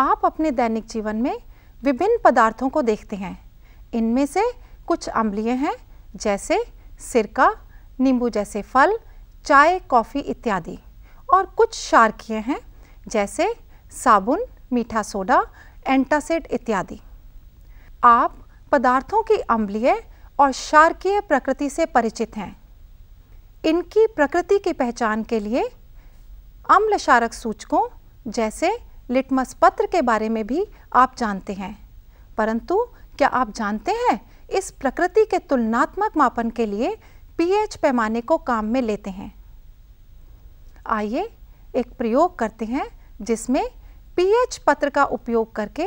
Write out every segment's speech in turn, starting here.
आप अपने दैनिक जीवन में विभिन्न पदार्थों को देखते हैं इनमें से कुछ अम्लीय हैं जैसे सिरका नींबू जैसे फल चाय कॉफ़ी इत्यादि और कुछ शार्कीय हैं जैसे साबुन मीठा सोडा एंटासिड इत्यादि आप पदार्थों की अम्लीय और शार्कीय प्रकृति से परिचित हैं इनकी प्रकृति की पहचान के लिए अम्ल शारक सूचकों जैसे लिटमस पत्र के बारे में भी आप जानते हैं परंतु क्या आप जानते हैं इस प्रकृति के तुलनात्मक मापन के लिए पीएच पैमाने को काम में लेते हैं आइए एक प्रयोग करते हैं जिसमें पीएच पत्र का उपयोग करके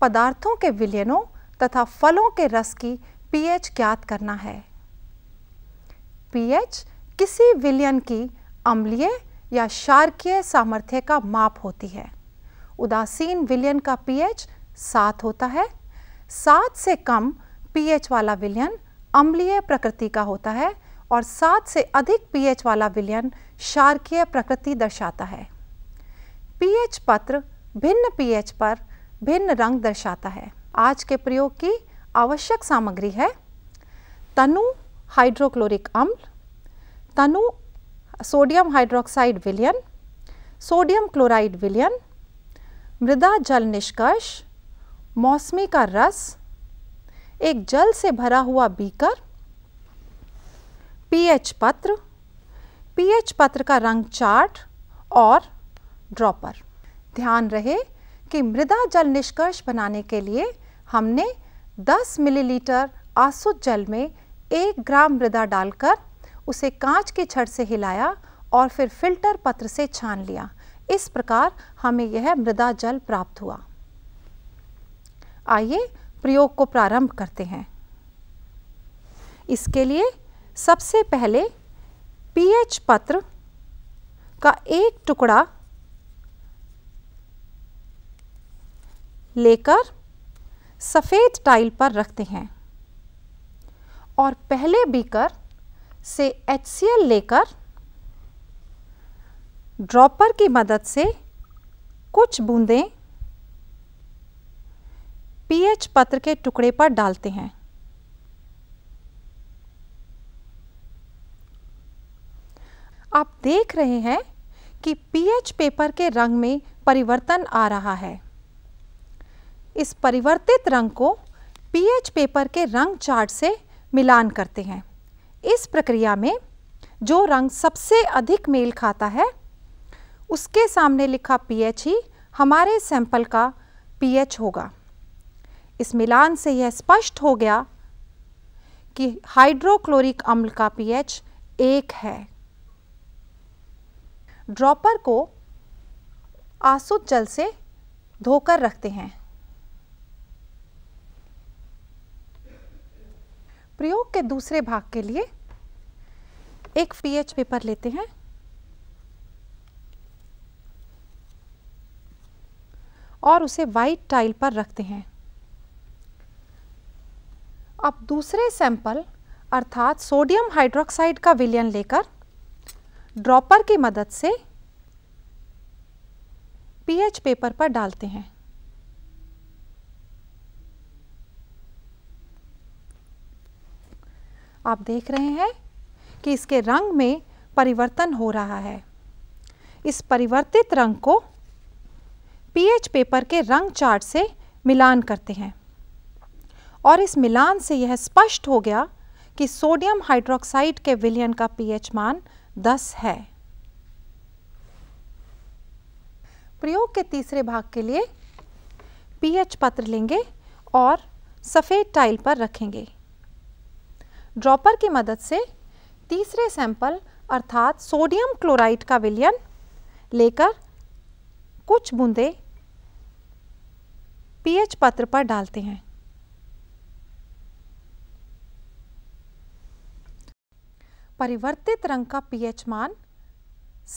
पदार्थों के विलयनों तथा फलों के रस की पीएच ज्ञात करना है पीएच किसी विलयन की अम्लीय या शारकीय सामर्थ्य का माप होती है उदासीन विलयन का पीएच सात होता है सात से कम पीएच वाला विलयन अम्लीय प्रकृति का होता है और सात से अधिक पीएच वाला विलयन शार्कीय प्रकृति दर्शाता है पीएच पत्र भिन्न पीएच पर भिन्न रंग दर्शाता है आज के प्रयोग की आवश्यक सामग्री है तनु हाइड्रोक्लोरिक अम्ल तनु सोडियम हाइड्रोक्साइड विलयन सोडियम क्लोराइड विलयन मृदा जल निष्कर्ष मौसमी का रस एक जल से भरा हुआ बीकर पीएच पत्र पीएच पत्र का रंग चार्ट और ड्रॉपर ध्यान रहे कि मृदा जल निष्कर्ष बनाने के लिए हमने 10 मिलीलीटर आसु जल में एक ग्राम मृदा डालकर उसे कांच के छड़ से हिलाया और फिर फिल्टर पत्र से छान लिया इस प्रकार हमें यह मृदा जल प्राप्त हुआ आइए प्रयोग को प्रारंभ करते हैं इसके लिए सबसे पहले पीएच पत्र का एक टुकड़ा लेकर सफ़ेद टाइल पर रखते हैं और पहले बीकर से एच लेकर ड्रॉपर की मदद से कुछ बूंदें पीएच पत्र के टुकड़े पर डालते हैं आप देख रहे हैं कि पीएच पेपर के रंग में परिवर्तन आ रहा है इस परिवर्तित रंग को पीएच पेपर के रंग चार्ट से मिलान करते हैं इस प्रक्रिया में जो रंग सबसे अधिक मेल खाता है उसके सामने लिखा पीएच ही हमारे सैंपल का पीएच होगा इस मिलान से यह स्पष्ट हो गया कि हाइड्रोक्लोरिक अम्ल का पीएच एक है ड्रॉपर को आसुत जल से धोकर रखते हैं प्रयोग के दूसरे भाग के लिए एक पीएच पेपर लेते हैं और उसे वाइट टाइल पर रखते हैं अब दूसरे सैंपल अर्थात सोडियम हाइड्रोक्साइड का विलयन लेकर ड्रॉपर की मदद से पीएच पेपर पर डालते हैं आप देख रहे हैं कि इसके रंग में परिवर्तन हो रहा है इस परिवर्तित रंग को पीएच पेपर के रंग चार्ट से मिलान करते हैं और इस मिलान से यह स्पष्ट हो गया कि सोडियम हाइड्रोक्साइड के विलियन का पीएच मान 10 है प्रयोग के तीसरे भाग के लिए पीएच पत्र लेंगे और सफ़ेद टाइल पर रखेंगे ड्रॉपर की मदद से तीसरे सैंपल अर्थात सोडियम क्लोराइड का विलियन लेकर कुछ बूंदे पीएच पत्र पर डालते हैं परिवर्तित रंग का पीएच मान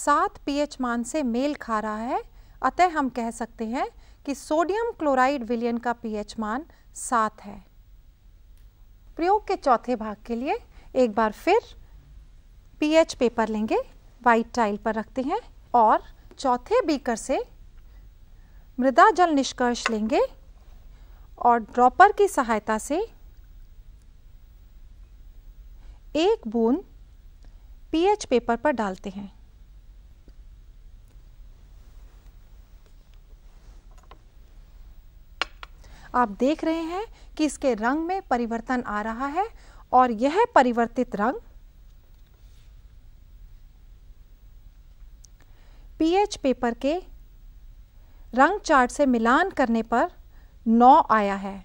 सात पीएच मान से मेल खा रहा है अतः हम कह सकते हैं कि सोडियम क्लोराइड विलियन का पीएच मान सात है प्रयोग के चौथे भाग के लिए एक बार फिर पीएच पेपर लेंगे वाइट टाइल पर रखते हैं और चौथे बीकर से मृदा जल निष्कर्ष लेंगे और ड्रॉपर की सहायता से एक बूंद पीएच पेपर पर डालते हैं आप देख रहे हैं कि इसके रंग में परिवर्तन आ रहा है और यह परिवर्तित रंग पीएच पेपर के रंग चार्ट से मिलान करने पर नौ आया है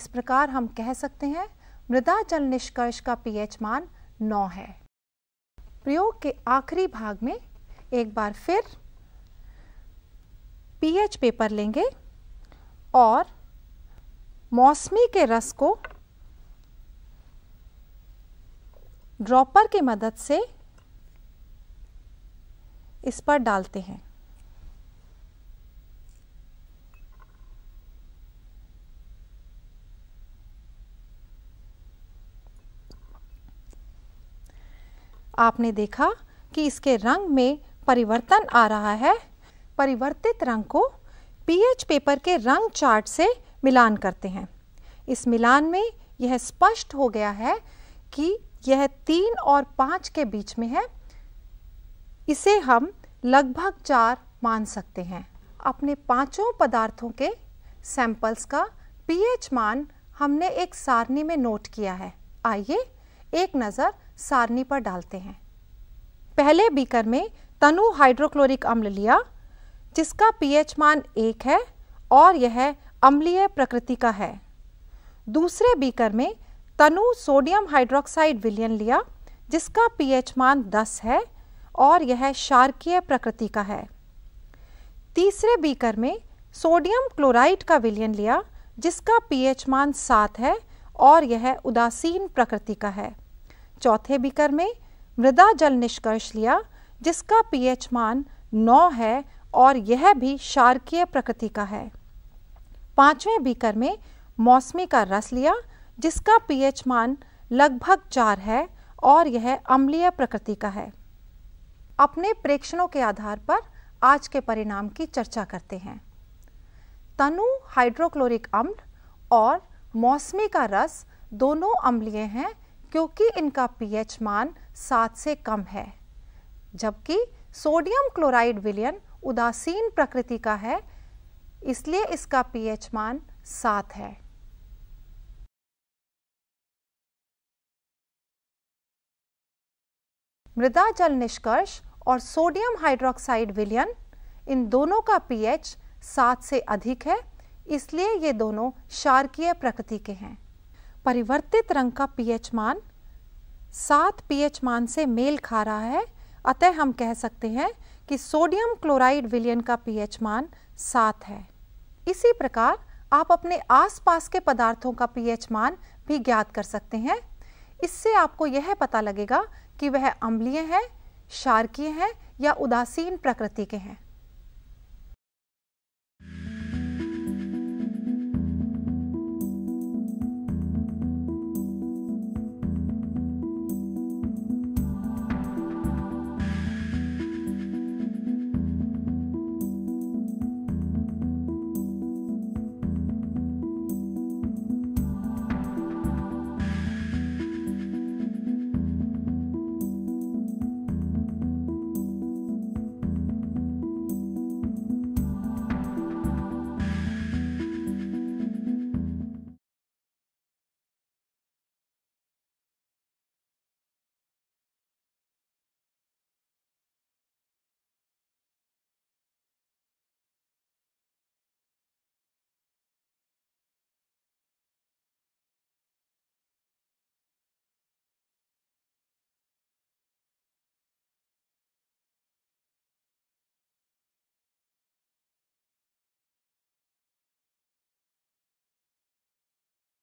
इस प्रकार हम कह सकते हैं मृदा जल निष्कर्ष का पीएच मान नौ है प्रयोग के आखिरी भाग में एक बार फिर पीएच पेपर लेंगे और मौसमी के रस को ड्रॉपर की मदद से इस पर डालते हैं आपने देखा कि इसके रंग में परिवर्तन आ रहा है परिवर्तित रंग को पीएच पेपर के रंग चार्ट से मिलान करते हैं इस मिलान में यह स्पष्ट हो गया है कि यह तीन और पाँच के बीच में है इसे हम लगभग चार मान सकते हैं अपने पांचों पदार्थों के सैंपल्स का पीएच मान हमने एक सारणी में नोट किया है आइए एक नज़र सारनी पर डालते हैं पहले बीकर में तनु हाइड्रोक्लोरिक अम्ल लिया जिसका पीएच मान एक है और यह अम्लीय प्रकृति का है दूसरे बीकर में तनु सोडियम हाइड्रोक्साइड विलियन लिया जिसका पीएच मान 10 है और यह शार्कीय प्रकृति का है तीसरे बीकर में सोडियम क्लोराइड का विलियन लिया जिसका पीएच मान 7 है और यह उदासीन प्रकृति का है चौथे बीकर में मृदा जल निष्कर्ष लिया जिसका पीएच मान 9 है और यह भी शारकीय प्रकृति का है पांचवें बीकर में मौसमी का रस लिया जिसका पीएच मान लगभग चार है और यह अम्लीय प्रकृति का है अपने प्रेक्षणों के आधार पर आज के परिणाम की चर्चा करते हैं तनु हाइड्रोक्लोरिक अम्ल और मौसमी का रस दोनों अम्लीय हैं क्योंकि इनका पीएच मान सात से कम है जबकि सोडियम क्लोराइड विलियन उदासीन प्रकृति का है इसलिए इसका पीएच मान सात है मृदा जल निष्कर्ष और सोडियम हाइड्रोक्साइड विलियन इन दोनों का पीएच सात से अधिक है इसलिए ये दोनों शारकीय प्रकृति के हैं परिवर्तित रंग का पीएच मान सात पीएच मान से मेल खा रहा है अतः हम कह सकते हैं कि सोडियम क्लोराइड विलियन का पीएच मान सात है इसी प्रकार आप अपने आसपास के पदार्थों का पीएच मान भी ज्ञात कर सकते हैं इससे आपको यह पता लगेगा कि वह अम्लीय हैं, शारकीय हैं या उदासीन प्रकृति के हैं